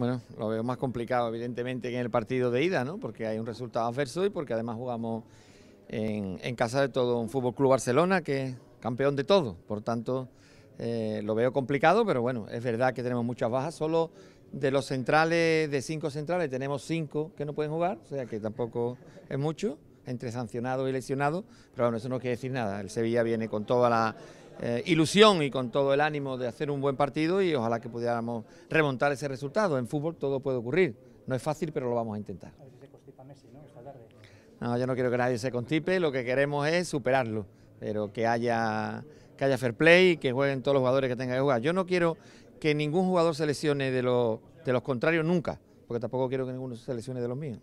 Bueno, lo veo más complicado, evidentemente, que en el partido de ida, ¿no? Porque hay un resultado adverso y porque además jugamos en, casa de todo un Fútbol Club Barcelona que es campeón de todo. Por tanto, eh, lo veo complicado, pero bueno, es verdad que tenemos muchas bajas. Solo de los centrales, de cinco centrales, tenemos cinco que no pueden jugar, o sea que tampoco es mucho, entre sancionados y lesionados. Pero bueno, eso no quiere decir nada. El Sevilla viene con toda la eh, ilusión y con todo el ánimo de hacer un buen partido y ojalá que pudiéramos remontar ese resultado. En fútbol todo puede ocurrir, no es fácil pero lo vamos a intentar. ¿no? No, yo no quiero que nadie se constipe, lo que queremos es superarlo, pero que haya, que haya fair play y que jueguen todos los jugadores que tengan que jugar. Yo no quiero que ningún jugador se lesione de, de los contrarios nunca, porque tampoco quiero que ninguno se lesione de los míos.